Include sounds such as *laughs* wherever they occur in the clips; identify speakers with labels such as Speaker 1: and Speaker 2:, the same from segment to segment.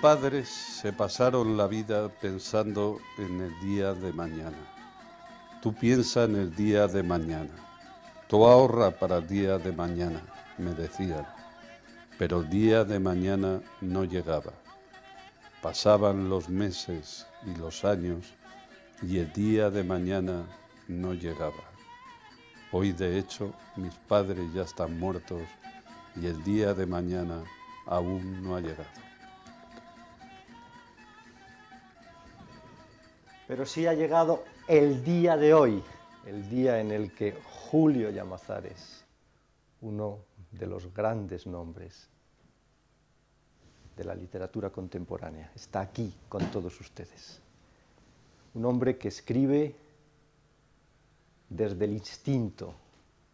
Speaker 1: padres se pasaron la vida pensando en el día de mañana. Tú piensa en el día de mañana. Tú ahorra para el día de mañana, me decían. Pero el día de mañana no llegaba. Pasaban los meses y los años y el día de mañana no llegaba. Hoy de hecho mis padres ya están muertos y el día de mañana aún no ha llegado. Pero sí ha llegado el día de hoy,
Speaker 2: el día en el que Julio Llamazares, uno de los grandes nombres de la literatura contemporánea, está aquí con todos ustedes. Un hombre que escribe desde el instinto,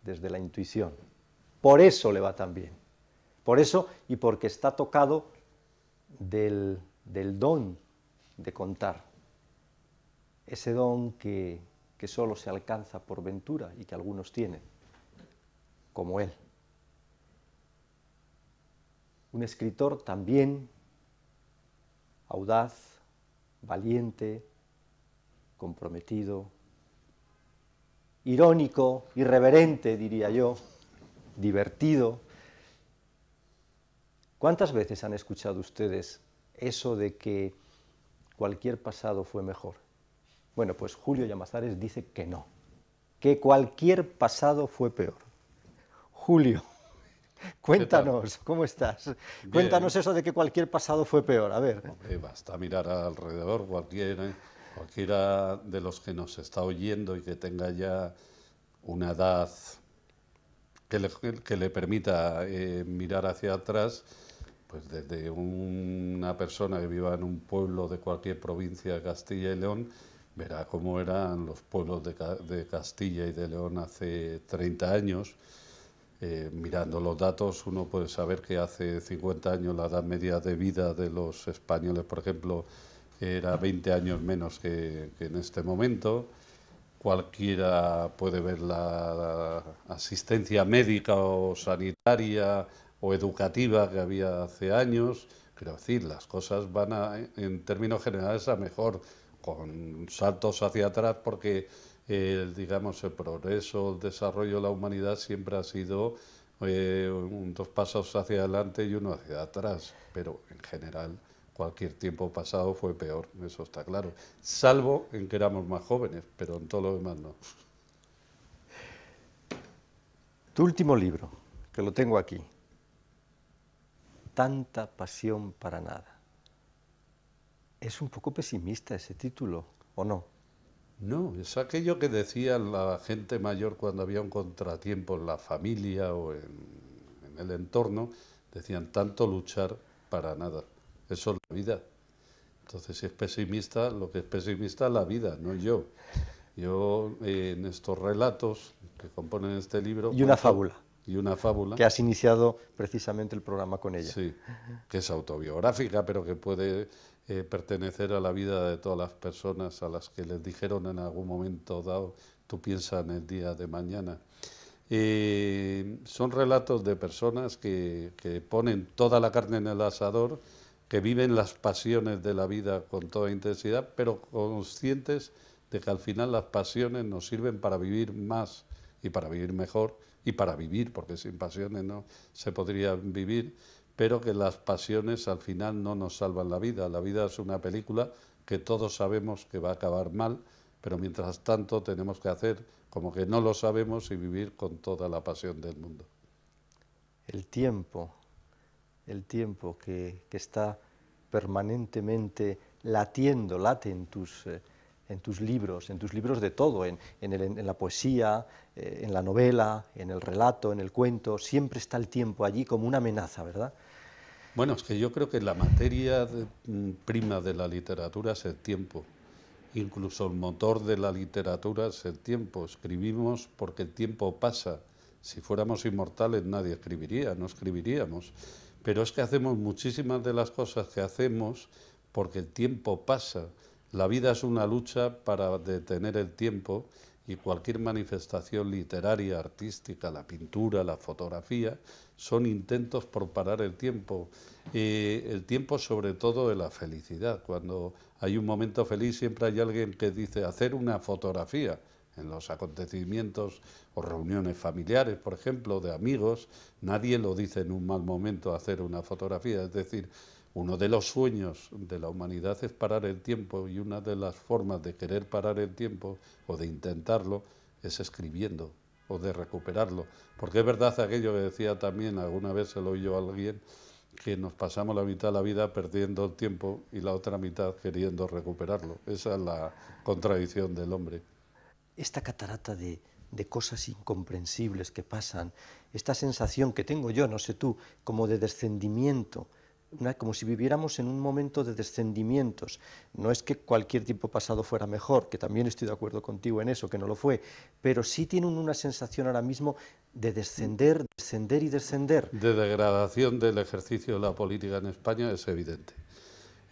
Speaker 2: desde la intuición. Por eso le va tan bien. Por eso y porque está tocado del, del don de contar, ese don que, solo se alcanza por ventura y que algunos tienen, como él. Un escritor también audaz, valiente, comprometido, irónico, irreverente, diría yo, divertido. ¿Cuántas veces han escuchado ustedes eso de que cualquier pasado fue mejor? Bueno, pues Julio Llamazares dice que no, que cualquier pasado fue peor. Julio, *laughs* cuéntanos, ¿cómo estás? Cuéntanos eso de que cualquier pasado fue peor, a ver.
Speaker 1: basta mirar alrededor, cualquiera, ¿eh? cualquiera de los que nos está oyendo y que tenga ya una edad que le, permita eh, mirar hacia atrás, pues desde una persona que viva en un pueblo de cualquier provincia de Castilla y León, verá cómo eran los pueblos de, Castilla y de León hace 30 años. Eh, mirando los datos, uno puede saber que hace 50 años la edad media de vida de los españoles, por ejemplo, era 20 años menos que, en este momento. Cualquiera puede ver la, asistencia médica o sanitaria o educativa que había hace años. Quiero decir, las cosas van en términos generales a mejor con saltos hacia atrás porque, eh, digamos, el progreso, el desarrollo de la humanidad siempre ha sido eh, dos pasos hacia adelante y uno hacia atrás, pero en general cualquier tiempo pasado fue peor, eso está claro, salvo en que éramos más jóvenes, pero en todo lo demás no. Tu
Speaker 2: último libro,
Speaker 1: que lo tengo aquí,
Speaker 2: Tanta pasión para nada.
Speaker 1: Es un poco pesimista ese título, ¿o no? No, es aquello que decía la gente mayor cuando había un contratiempo en la familia o en, el entorno, decían tanto luchar para nada. Eso es la vida. Entonces, si es pesimista, lo que es pesimista es la vida, no yo. Yo eh, en estos relatos que componen este libro... Y una fábula. Y una fábula. Que has iniciado precisamente el programa con ella. Sí, que es autobiográfica, pero que puede eh, pertenecer a la vida de todas las personas a las que les dijeron en algún momento dado, tú piensas en el día de mañana. Eh, son relatos de personas que, que, ponen toda la carne en el asador, que viven las pasiones de la vida con toda intensidad, pero conscientes de que al final las pasiones nos sirven para vivir más y para vivir mejor y para vivir, porque sin pasiones no se podría vivir pero que las pasiones al final no nos salvan la vida. La vida es una película que todos sabemos que va a acabar mal, pero mientras tanto tenemos que hacer como que no lo sabemos y vivir con toda la pasión del mundo. El
Speaker 2: tiempo, el tiempo que, está permanentemente latiendo, late en tus, eh, en tus libros, en tus libros de todo, en, la poesía, eh, en la novela, en el relato, en el cuento, siempre está el tiempo allí como una amenaza, ¿verdad?
Speaker 1: Bueno, es que yo creo que la materia mm, prima de la literatura es el tiempo. Incluso el motor de la literatura es el tiempo. Escribimos porque el tiempo pasa. Si fuéramos inmortales nadie escribiría, no escribiríamos. Pero es que hacemos muchísimas de las cosas que hacemos porque el tiempo pasa. La vida es una lucha para detener el tiempo y cualquier manifestación literaria, artística, la pintura, la fotografía, son intentos por parar el tiempo. el tiempo sobre todo de la felicidad. Cuando hay un momento feliz siempre hay alguien que dice hacer una fotografía en los acontecimientos o reuniones familiares, por ejemplo, de amigos. Nadie lo dice en un mal momento hacer una fotografía. Es decir, uno de los sueños de la humanidad es parar el tiempo y una de las formas de querer parar el tiempo o de intentarlo es escribiendo, o de recuperarlo. Porque es verdad aquello que decía también, alguna vez se lo oí yo a alguien, que nos pasamos la mitad de la vida perdiendo el tiempo y la otra mitad queriendo recuperarlo. Esa es la contradicción del hombre. Esta catarata
Speaker 2: de, de cosas incomprensibles que pasan, esta sensación que tengo yo, no sé tú, como de descendimiento, como si viviéramos en un momento de descendimientos. No es que cualquier tiempo pasado fuera mejor, que también estoy de acuerdo contigo en eso, que no lo fue, pero sí tiene una sensación ahora mismo de descender, descender y descender.
Speaker 1: De degradación del ejercicio de la política en España es evidente.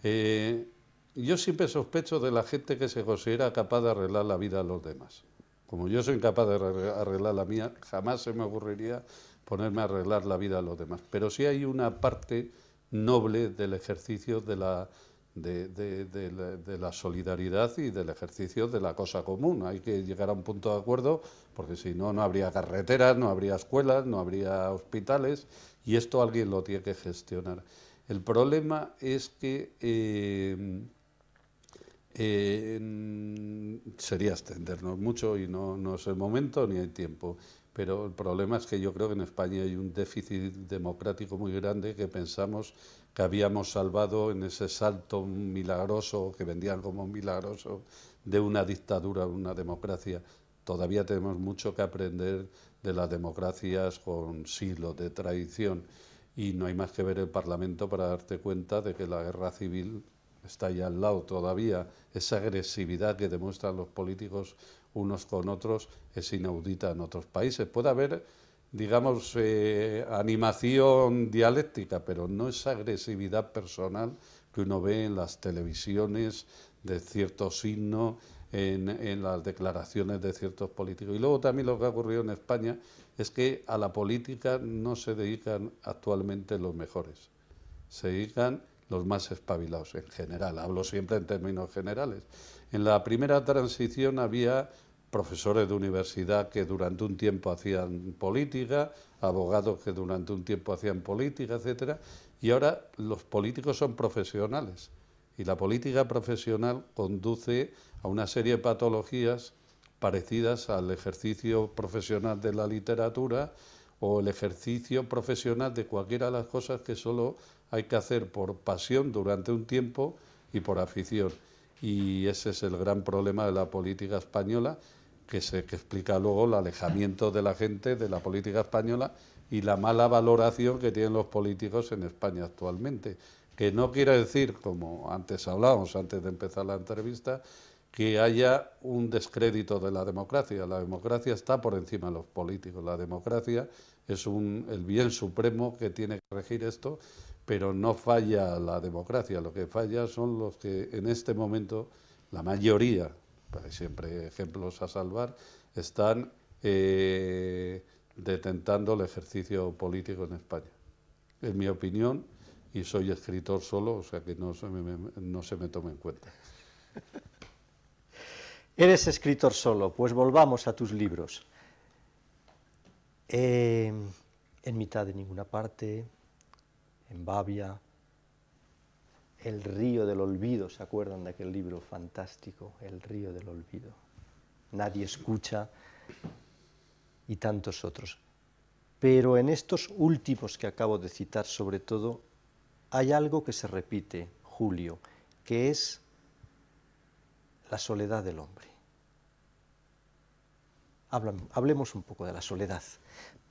Speaker 1: Eh, yo siempre sospecho de la gente que se considera capaz de arreglar la vida a los demás. Como yo soy incapaz de arreglar la mía, jamás se me ocurriría ponerme a arreglar la vida a los demás. Pero sí hay una parte noble del ejercicio de la, de, la, solidaridad y del ejercicio de la cosa común. Hay que llegar a un punto de acuerdo porque si no, no habría carreteras, no habría escuelas, no habría hospitales y esto alguien lo tiene que gestionar. El problema es que eh, eh, sería extendernos mucho y no, no es el momento ni hay tiempo pero el problema es que yo creo que en España hay un déficit democrático muy grande que pensamos que habíamos salvado en ese salto milagroso, que vendían como milagroso, de una dictadura a una democracia. Todavía tenemos mucho que aprender de las democracias con siglos de tradición y no hay más que ver el Parlamento para darte cuenta de que la guerra civil está ahí al lado todavía. Esa agresividad que demuestran los políticos unos con otros es inaudita en otros países. Puede haber, digamos, eh, animación dialéctica, pero no esa agresividad personal que uno ve en las televisiones de cierto signo, en, en, las declaraciones de ciertos políticos. Y luego también lo que ha ocurrido en España es que a la política no se dedican actualmente los mejores, se dedican los más espabilados en general, hablo siempre en términos generales. En la primera transición había profesores de universidad que durante un tiempo hacían política, abogados que durante un tiempo hacían política, etcétera, y ahora los políticos son profesionales y la política profesional conduce a una serie de patologías parecidas al ejercicio profesional de la literatura o el ejercicio profesional de cualquiera de las cosas que solo hay que hacer por pasión durante un tiempo y por afición. Y ese es el gran problema de la política española que, se, explica luego el alejamiento de la gente de la política española y la mala valoración que tienen los políticos en España actualmente. Que no quiere decir, como antes hablábamos, antes de empezar la entrevista, que haya un descrédito de la democracia. La democracia está por encima de los políticos. La democracia es el bien supremo que tiene que regir esto, pero no falla la democracia. Lo que falla son los que en este momento, la mayoría hay siempre ejemplos a salvar, están eh, detentando el ejercicio político en España. Es mi opinión, y soy escritor solo, o sea que no se me, no tome en cuenta. *laughs* Eres escritor solo, pues volvamos a tus
Speaker 2: libros. Eh, en mitad de ninguna parte, en Bavia... El río del olvido, ¿se acuerdan de aquel libro fantástico? El río del olvido. Nadie escucha y tantos otros. Pero en estos últimos que acabo de citar, sobre todo, hay algo que se repite, Julio, que es la soledad del hombre. Hablemos un poco de la soledad.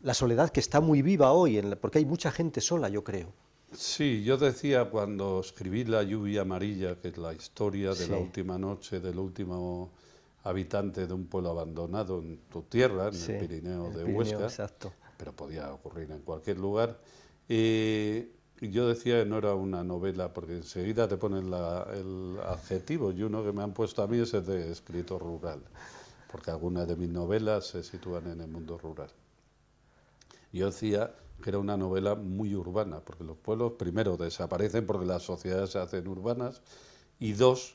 Speaker 2: La soledad que está muy viva hoy, porque hay mucha
Speaker 1: gente sola, yo creo. Sí, yo decía cuando escribí La lluvia amarilla, que es la historia de la última noche del último habitante de un pueblo abandonado en tu tierra, en el Pirineo de Huesca, exacto. pero podía ocurrir en cualquier lugar. Eh, y yo decía que no era una novela, porque enseguida te ponen el adjetivo, y uno que me han puesto a mí es el de escritor rural, porque algunas de mis novelas se sitúan en el mundo rural. Yo decía que era una novela muy urbana, porque los pueblos, primero, desaparecen porque las sociedades se hacen urbanas, y dos,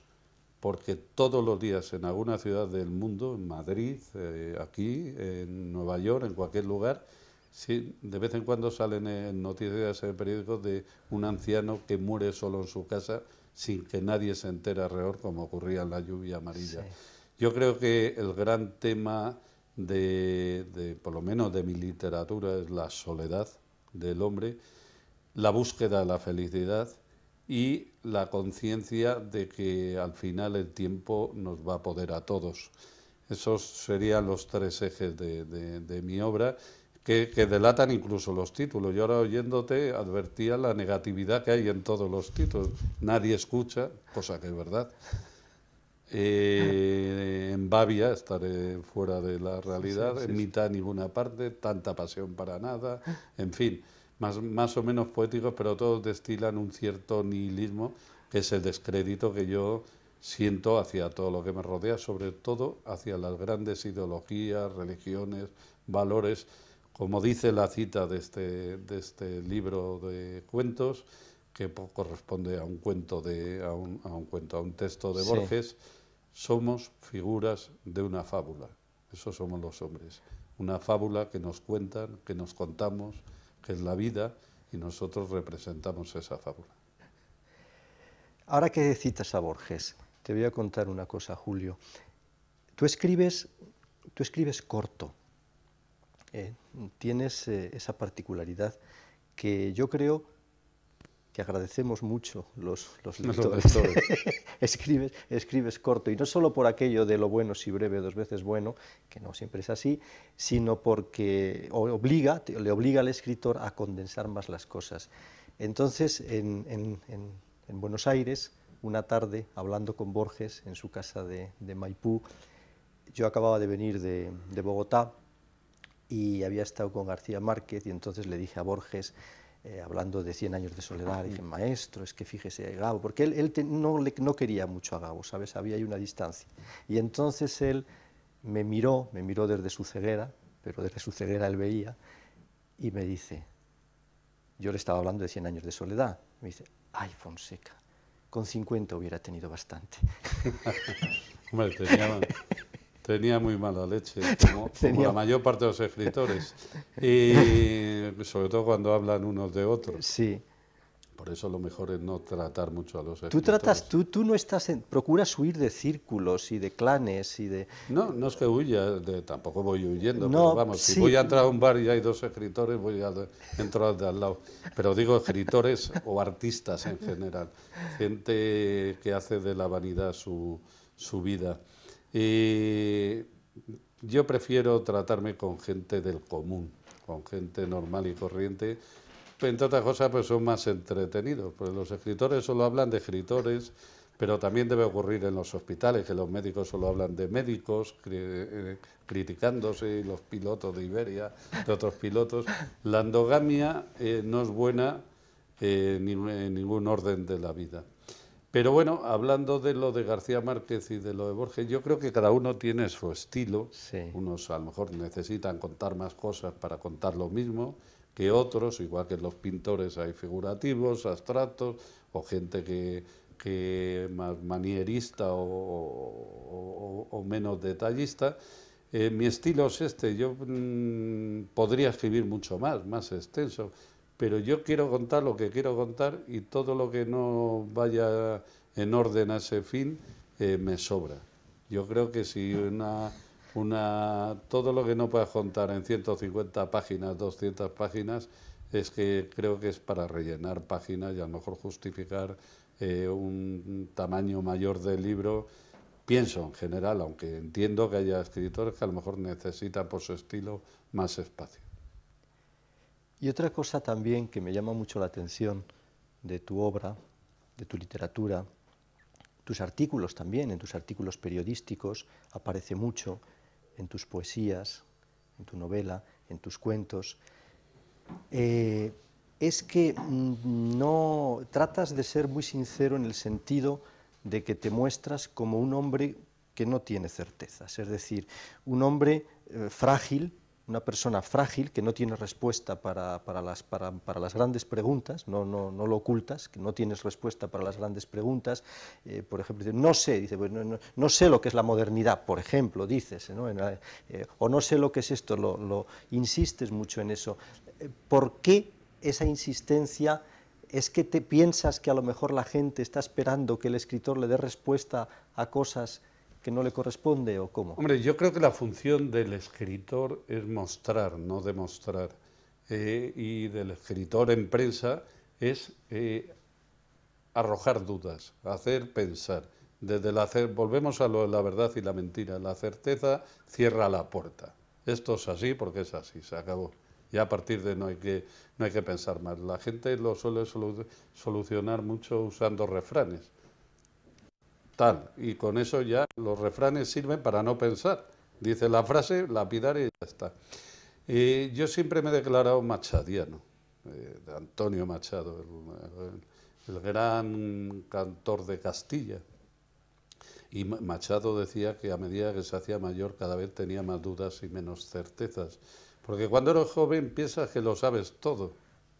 Speaker 1: porque todos los días en alguna ciudad del mundo, en Madrid, eh, aquí, en Nueva York, en cualquier lugar, de vez en cuando salen en noticias en periódicos de un anciano que muere solo en su casa sin que nadie se entere alrededor, como ocurría en la lluvia amarilla. Yo creo que el gran tema de, por lo menos de mi literatura, es la soledad del hombre, la búsqueda de la felicidad y la conciencia de que al final el tiempo nos va a poder a todos. Esos serían los tres ejes de, mi obra que, que, delatan incluso los títulos. Yo ahora oyéndote advertía la negatividad que hay en todos los títulos. Nadie escucha, cosa que es verdad. Eh, en Bavia estaré fuera de la realidad, en mitad ninguna parte, tanta pasión para nada, ah. en fin, más, o menos poéticos, pero todos destilan un cierto nihilismo, que es el descrédito que yo siento hacia todo lo que me rodea, sobre todo hacia las grandes ideologías, religiones, valores. Como dice la cita de este, de este libro de cuentos, que corresponde a un cuento de a un, a un cuento a un texto de Borges, somos figuras de una fábula. Eso somos los hombres. Una fábula que nos cuentan, que nos contamos, que es la vida y nosotros representamos esa fábula. Ahora que citas a
Speaker 2: Borges, te voy a contar una cosa, Julio. Tú escribes, tú escribes corto. ¿eh? tienes eh, esa particularidad que yo creo que agradecemos mucho los, los lectores. *laughs* escribes, corto, y no solo por aquello de lo bueno si breve, dos veces bueno, que no siempre es así, sino porque obliga, le obliga al escritor a condensar más las cosas. Entonces, en, Buenos Aires, una tarde, hablando con Borges en su casa de, Maipú, yo acababa de venir de, de Bogotá y había estado con García Márquez y entonces le dije a Borges, eh, hablando de 100 años de soledad, dije, maestro, es que fíjese, Gabo, porque él, no, le, no quería mucho a Gabo, ¿sabes? Había ahí una distancia. Y entonces él me miró, me miró desde su ceguera, pero desde su ceguera él veía, y me dice, yo le estaba hablando de 100 años de soledad, me dice, ay, Fonseca, con 50 hubiera tenido
Speaker 1: bastante. *laughs* Tenía muy mala leche, *laughs* como, la mayor parte de los escritores. *laughs* Y sobre todo cuando hablan unos de otros. Sí. Por eso lo mejor es no tratar mucho a los escritores. Tú tratas,
Speaker 2: tú, tú no estás
Speaker 1: en, procuras huir de círculos y de clanes y de. No, no es que huya, de, tampoco voy huyendo, no, pero vamos, si voy a entrar a un bar y hay dos escritores, voy a entrar de al lado. Pero digo escritores *laughs* o artistas en general, gente que hace de la vanidad su, su vida. Y yo prefiero tratarme con gente del común, con gente normal y corriente. Entre otras cosas, pues son más entretenidos, porque los escritores solo hablan de escritores, pero también debe ocurrir en los hospitales, que los médicos solo hablan de médicos, eh, criticándose los pilotos de Iberia, de otros pilotos. La endogamia eh, no es buena eh, en ningún orden de la vida. Pero bueno, hablando de lo de García Márquez y de lo de Borges, yo creo que cada uno tiene su estilo. Unos a lo mejor necesitan contar más cosas para contar lo mismo que otros, igual que los pintores hay figurativos, abstractos, o gente que, es más manierista o, menos detallista. Eh, mi estilo es este, yo mm, podría escribir mucho más, más extenso pero yo quiero contar lo que quiero contar y todo lo que no vaya en orden a ese fin eh, me sobra. Yo creo que si una, una, todo lo que no puedas contar en 150 páginas, 200 páginas, es que creo que es para rellenar páginas y a lo mejor justificar eh, un tamaño mayor del libro. Pienso en general, aunque entiendo que haya escritores que a lo mejor necesitan por su estilo más espacio. Y otra cosa también que me llama
Speaker 2: mucho la atención de tu obra, de tu literatura, tus artículos también, en tus artículos periodísticos aparece mucho, en tus poesías, en tu novela, en tus cuentos, eh, es que mm, no tratas de ser muy sincero en el sentido de que te muestras como un hombre que no tiene certezas, es decir, un hombre eh, frágil, una persona frágil que no tiene respuesta para, las, para, las, grandes preguntas, no, no, no, lo ocultas, que no tienes respuesta para las grandes preguntas, eh, por ejemplo, no sé, dice, no, sé lo que es la modernidad, por ejemplo, dices, eh, o no sé lo que es esto, lo, lo insistes mucho en eso. Eh, ¿Por qué esa
Speaker 1: insistencia?
Speaker 2: ¿Es que te piensas que a lo mejor la gente está esperando que el escritor le dé respuesta a cosas? no le corresponde o cómo?
Speaker 1: Hombre, yo creo que la función del escritor es mostrar, no demostrar. Eh, y del escritor en prensa es eh, arrojar dudas, hacer pensar. Desde la volvemos a lo de la verdad y la mentira. La certeza cierra la puerta. Esto es así porque es así, se acabó. Y a partir de no hay que, no hay que pensar más. La gente lo suele solucionar mucho usando refranes. Y con eso ya los refranes sirven para no pensar. Dice la frase, lapidar y ya está. Y yo siempre me he declarado machadiano, eh, de Antonio Machado, el, el, gran cantor de Castilla. Y Machado decía que a medida que se hacía mayor cada vez tenía más dudas y menos certezas. Porque cuando eres joven piensas que lo sabes todo.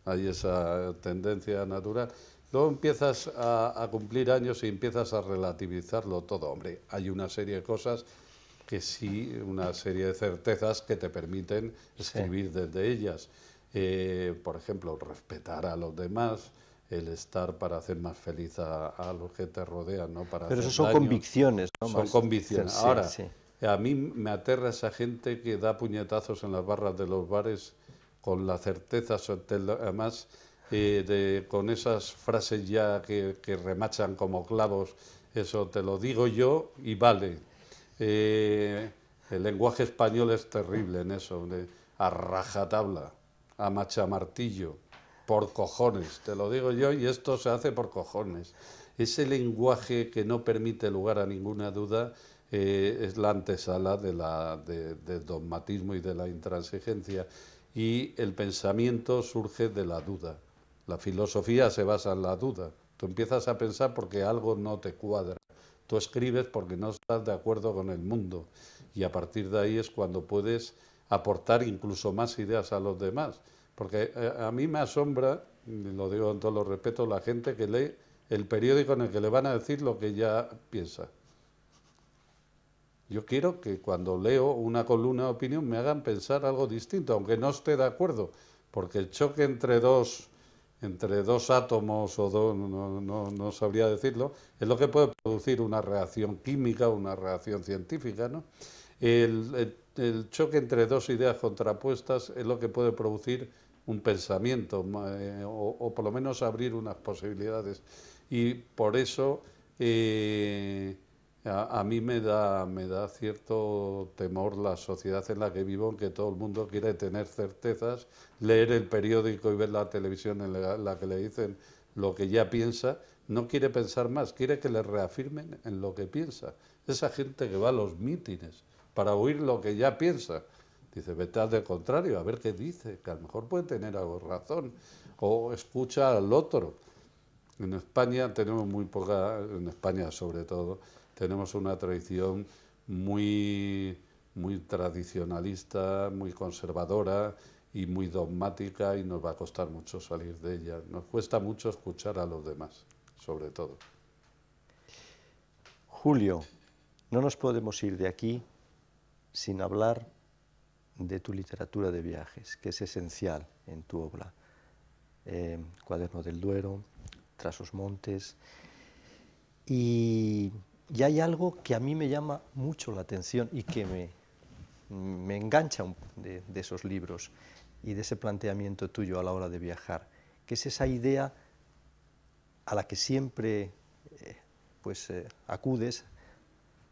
Speaker 1: Hay esa tendencia natural Luego empiezas a, cumplir años y empiezas a relativizarlo todo. Hombre, hay una serie de cosas que sí, una serie de certezas que te permiten escribir desde ellas. Eh, por ejemplo, respetar a los demás, el estar para hacer más feliz a, los que te rodean, ¿no? Para Pero eso son convicciones, ¿no? Son convicciones. Ahora, a mí me aterra esa gente que da puñetazos en las barras de los bares con la certeza, además de, con esas frases ya que, remachan como clavos, eso te lo digo yo y vale. Eh, el lenguaje español es terrible en eso, de, a rajatabla, a machamartillo, por cojones, te lo digo yo y esto se hace por cojones. Ese lenguaje que no permite lugar a ninguna duda eh, es la antesala de la, del dogmatismo y de la intransigencia y el pensamiento surge de la duda. La filosofía se basa en la duda. Tú empiezas a pensar porque algo no te cuadra. Tú escribes porque no estás de acuerdo con el mundo. Y a partir de ahí es cuando puedes aportar incluso más ideas a los demás. Porque eh, a mí me asombra, lo digo con todos los respeto, la gente que lee el periódico en el que le van a decir lo que ya piensa. Yo quiero que cuando leo una columna de opinión me hagan pensar algo distinto, aunque no esté de acuerdo, porque el choque entre dos entre dos átomos o dos, no, sabría decirlo, es lo que puede producir una reacción química, una reacción científica, ¿no? El, choque entre dos ideas contrapuestas es lo que puede producir un pensamiento eh, o, por lo menos abrir unas posibilidades. Y por eso eh, a, mí me da, me da cierto temor la sociedad en la que vivo, en que todo el mundo quiere tener certezas, leer el periódico y ver la televisión en la, que le dicen lo que ya piensa, no quiere pensar más, quiere que le reafirmen en lo que piensa. Esa gente que va a los mítines para oír lo que ya piensa. Dice, vete al contrario, a ver qué dice, que a lo mejor puede tener algo razón, o escucha al otro. En España tenemos muy poca, en España sobre todo, tenemos una tradición muy, muy tradicionalista, muy conservadora y muy dogmática y nos va a costar mucho salir de ella. Nos cuesta mucho escuchar a los demás, sobre todo.
Speaker 2: Julio, no nos podemos ir de aquí sin hablar de tu literatura de viajes, que es esencial en tu obra. Eh, Cuaderno del Duero, Trasos Montes. Y y hay algo que a mí me llama mucho la atención y que me, me engancha de, esos libros y de ese planteamiento tuyo a la hora de viajar, que es esa idea a la que siempre eh, pues, eh, acudes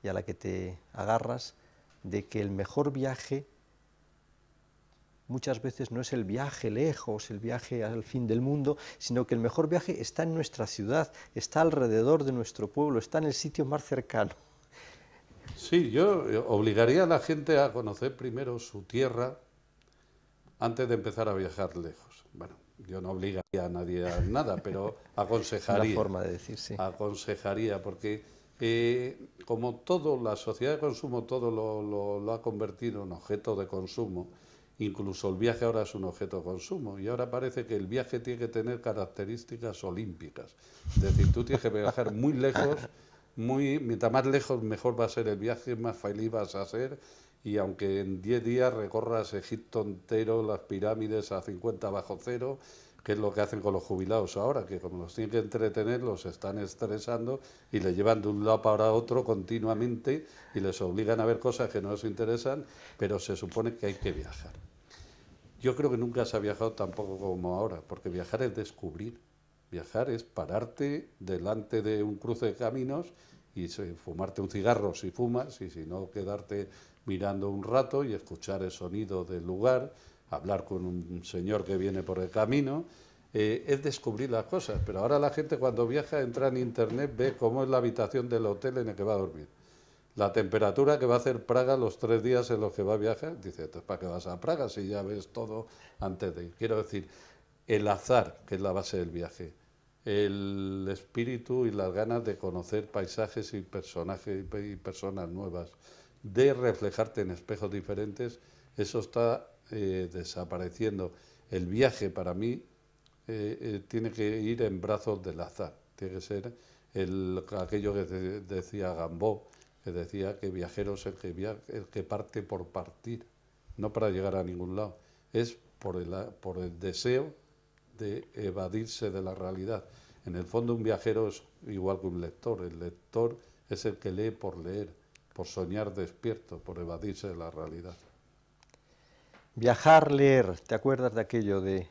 Speaker 2: y a la que te agarras de que el mejor viaje muchas veces no es el viaje lejos, el viaje al fin del mundo, sino que el mejor viaje está en nuestra ciudad, está alrededor de nuestro pueblo, está en el sitio más
Speaker 1: cercano. Sí, yo obligaría a la gente a conocer primero su tierra antes de empezar a viajar lejos. Bueno, yo no obligaría a nadie a nada, pero *laughs* aconsejaría. Una forma de decir, sí. Aconsejaría, porque eh, como todo, la sociedad de consumo todo lo, ha convertido en objeto de consumo, Incluso el viaje ahora es un objeto de consumo y ahora parece que el viaje tiene que tener características olímpicas. Es decir, tú tienes que viajar muy lejos, muy, mientras más lejos mejor va a ser el viaje, más feliz vas a ser y aunque en 10 días recorras Egipto entero, las pirámides a 50 bajo cero, que es lo que hacen con los jubilados ahora, que como los tienen que entretener, los están estresando y les llevan de un lado para otro continuamente y les obligan a ver cosas que no les interesan, pero se supone que hay que viajar. Yo creo que nunca se ha viajado poco como ahora, porque viajar es descubrir, viajar es pararte delante de un cruce de caminos y fumarte un cigarro si fumas y si no quedarte mirando un rato y escuchar el sonido del lugar hablar con un señor que viene por el camino, eh, es descubrir las cosas. Pero ahora la gente cuando viaja entra en internet, ve cómo es la habitación del hotel en el que va a dormir. La temperatura que va a hacer Praga los tres días en los que va a viajar, dice, ¿para qué vas a Praga si ya ves todo antes de ir? Quiero decir, el azar, que es la base del viaje, el espíritu y las ganas de conocer paisajes y personajes y personas nuevas, de reflejarte en espejos diferentes, eso está eh, desapareciendo. El viaje para mí eh, eh, tiene que ir en brazos del azar, tiene que ser el, aquello que decía Gambó, que decía que viajero es el que, el que parte por partir, no para llegar a ningún lado, es por el, por el deseo de evadirse de la realidad. En el fondo un viajero es igual que un lector, el lector es el que lee por leer, por soñar despierto, por evadirse de la realidad.
Speaker 2: Viajar, leer, ¿te acuerdas de aquello de,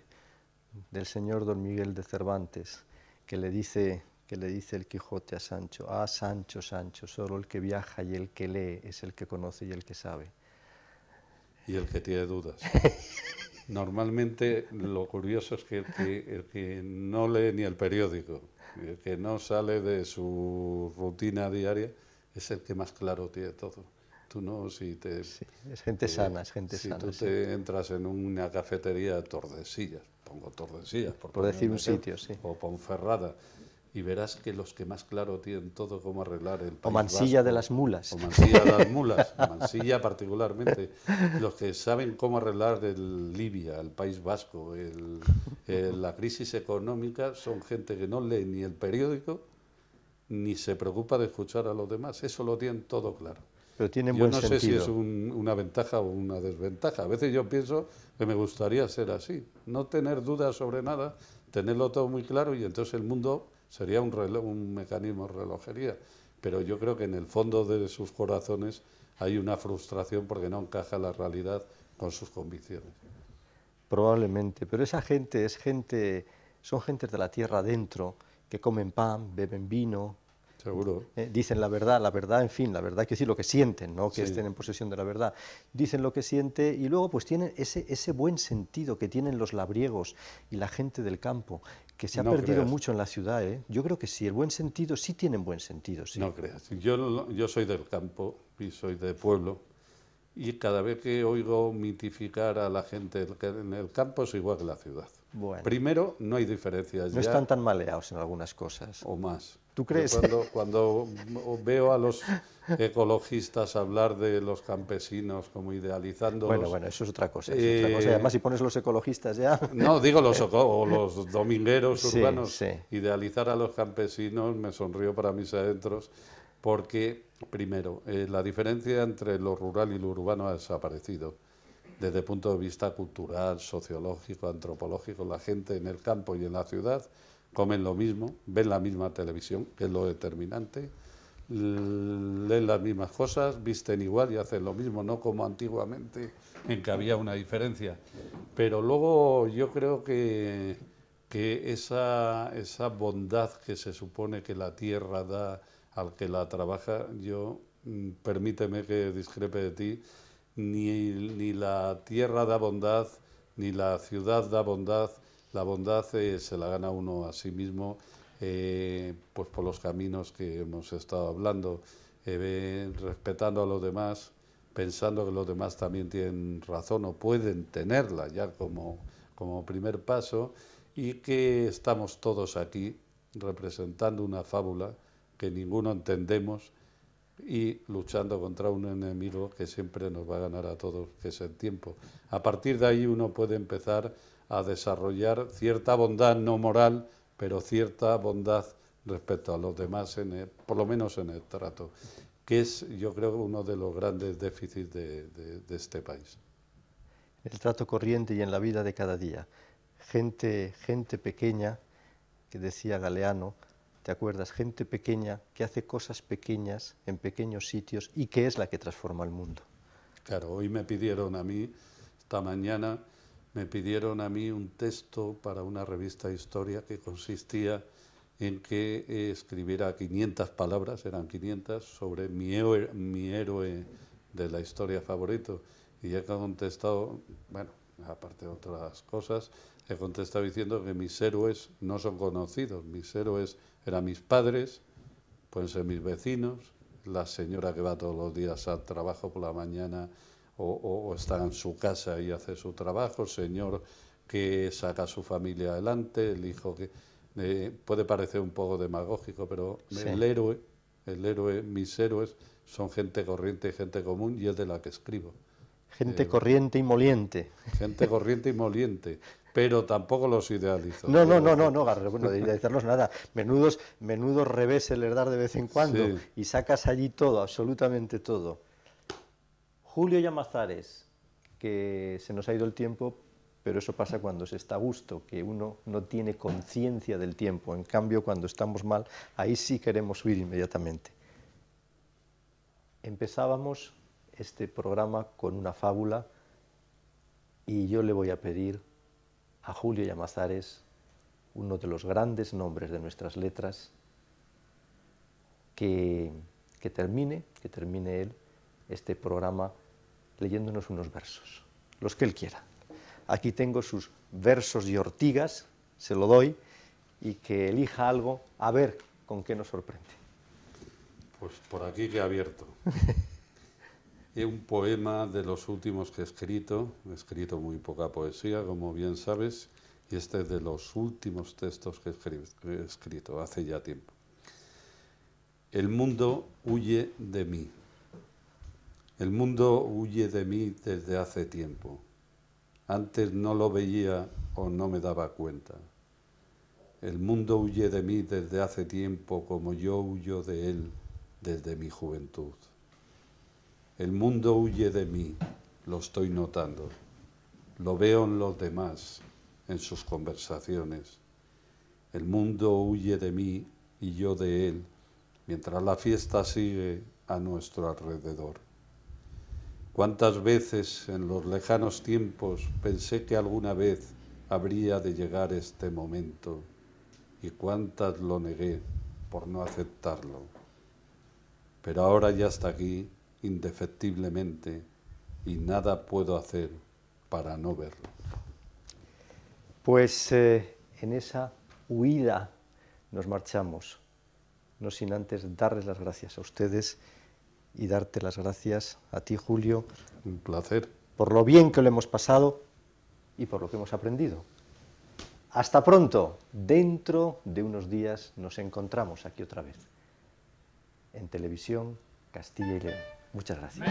Speaker 2: del señor don Miguel de Cervantes que le, dice, que le dice el Quijote a Sancho? Ah, Sancho, Sancho,
Speaker 1: solo el que viaja y el que lee es el que conoce y el que sabe. Y el que tiene dudas. *laughs* Normalmente lo curioso es que el, que el que no lee ni el periódico, el que no sale de su rutina diaria, es el que más claro tiene todo si te... es gente sana, gente sana. Si tú te entras en una cafetería de Tordesillas, pongo Tordesillas. Por, decir un sitio, sí. O Ponferrada, y verás que los que más claro tienen todo cómo arreglar el país O Mansilla de las Mulas. O Mansilla de las *laughs* Mulas, Mansilla particularmente. Los que saben cómo arreglar el Libia, el País Vasco, eh, la crisis económica, son gente que no lee ni el periódico ni se preocupa de escuchar a los demás. Eso lo tienen todo claro
Speaker 2: pero tienen yo no sé si es
Speaker 1: una ventaja o una desventaja. A veces yo pienso que me gustaría ser así, no tener dudas sobre nada, tenerlo todo muy claro y entonces el mundo sería un, reloj, un mecanismo relojería. Pero yo creo que en el fondo de sus corazones hay una frustración porque no encaja la realidad con sus convicciones.
Speaker 2: Probablemente, pero esa gente es gente, son gentes de la tierra adentro que comen pan, beben vino, Seguro. Eh, dicen la verdad, la verdad, en fin, la verdad que decir lo que sienten, ¿no? que estén en posesión de la verdad. Dicen lo que sienten y luego pues tienen ese, ese buen sentido que tienen los labriegos y la gente del campo, que se ha perdido mucho en la ciudad. ¿eh? Yo creo que sí, el buen sentido, sí tienen buen sentido. Sí. No creas,
Speaker 1: yo, yo soy del campo y soy de pueblo y cada vez que oigo mitificar a la gente en el campo es igual que la ciudad. Bueno. Primero, no hay diferencias. No están tan maleados en algunas cosas. O más. ¿Tú crees? *laughs* cuando, veo a los ecologistas hablar de los campesinos como idealizando. Bueno, bueno, eso es otra cosa. Eh, Además, si
Speaker 2: pones los ecologistas ya. *laughs* No, digo los, *laughs* o los
Speaker 1: domingueros urbanos. Idealizar a los campesinos me sonrió para mis adentros, porque, primero, eh, la diferencia entre lo rural y lo urbano ha desaparecido. Desde el punto de vista cultural, sociológico, antropológico, la gente en el campo y en la ciudad comen lo mismo, ven la misma televisión, que es lo determinante, leen las mismas cosas, visten igual y hacen lo mismo, no como antiguamente en que había una diferencia. Pero luego yo creo que, que esa, esa bondad que se supone que la tierra da al que la trabaja, yo mm, permíteme que discrepe de ti, ni, ni la tierra da bondad, ni la ciudad da bondad, la bondad eh, se la gana uno a sí mismo, eh, pues por los caminos que hemos estado hablando, eh, respetando a los demás, pensando que los demás también tienen razón o pueden tenerla ya como, como primer paso y que estamos todos aquí representando una fábula que ninguno entendemos y luchando contra un enemigo que siempre nos va a ganar a todos, que es el tiempo. A partir de ahí uno puede empezar a desarrollar cierta bondad no moral, pero cierta bondad respecto a los demás, en por lo menos en el trato, que es yo creo uno de los grandes déficits de, este país.
Speaker 2: El trato corriente y en la vida de cada día. Gente, gente pequeña, que decía Galeano, ¿te acuerdas? Gente pequeña que hace cosas pequeñas
Speaker 1: en pequeños sitios y que es la que transforma el mundo. Claro, hoy me pidieron a mí, esta mañana, me pidieron a mí un texto para una revista de historia que consistía en que eh, escribiera 500 palabras, eran 500, sobre mi, mi héroe de la historia favorito. Y he contestado, bueno, aparte de otras cosas, he contestado diciendo que mis héroes no son conocidos. Mis héroes eran mis padres, pueden ser mis vecinos, la señora que va todos los días al trabajo por la mañana o, o, está en su casa y hace su trabajo, señor que saca a su familia adelante, el hijo que... Eh, puede parecer un poco demagógico, pero el héroe, el héroe, mis héroes son gente corriente y gente común y es de la que escribo.
Speaker 2: Gente eh, corriente
Speaker 1: y moliente. Gente corriente y moliente. Pero tampoco los idealizo. No, no, no, no, no, Garre, bueno, de
Speaker 2: idealizarlos nada. Menudos, menudos revés el herdar de vez en cuando sí. y sacas allí todo, absolutamente todo. Julio Yamazares, que se nos ha ido el tiempo, pero eso pasa cuando se está a gusto, que uno no tiene conciencia del tiempo. En cambio, cuando estamos mal, ahí sí queremos huir inmediatamente. Empezábamos este programa con una fábula y yo le voy a pedir a Julio Yamazares, uno de los grandes nombres de nuestras letras, que, que termine, que termine él este programa leyéndonos unos versos, los que él quiera. Aquí tengo sus versos y ortigas, se lo doy, y que elija algo a ver con qué nos sorprende.
Speaker 1: Pues por aquí que he abierto. *laughs* un poema de los últimos que he escrito, he escrito muy poca poesía, como bien sabes, y este es de los últimos textos que he escrito hace ya tiempo. El mundo huye de mí. El mundo huye de mí desde hace tiempo. Antes no lo veía o no me daba cuenta. El mundo huye de mí desde hace tiempo como yo huyo de él desde mi juventud. El mundo huye de mí, lo estoy notando. Lo veo en los demás, en sus conversaciones. El mundo huye de mí y yo de él, mientras la fiesta sigue a nuestro alrededor. Cuántas veces en los lejanos tiempos pensé que alguna vez habría de llegar este momento y cuántas lo negué por no aceptarlo. Pero ahora ya está aquí, indefectiblemente, y nada puedo hacer para no verlo.
Speaker 2: Pues eh, en esa huida nos marchamos, no sin antes darles las gracias a ustedes y darte las gracias a ti, Julio. Un placer. Por lo bien que lo hemos pasado y por lo que hemos aprendido. Hasta pronto. Dentro de unos días nos encontramos aquí otra vez. En televisión Castilla y León. Muchas gracias.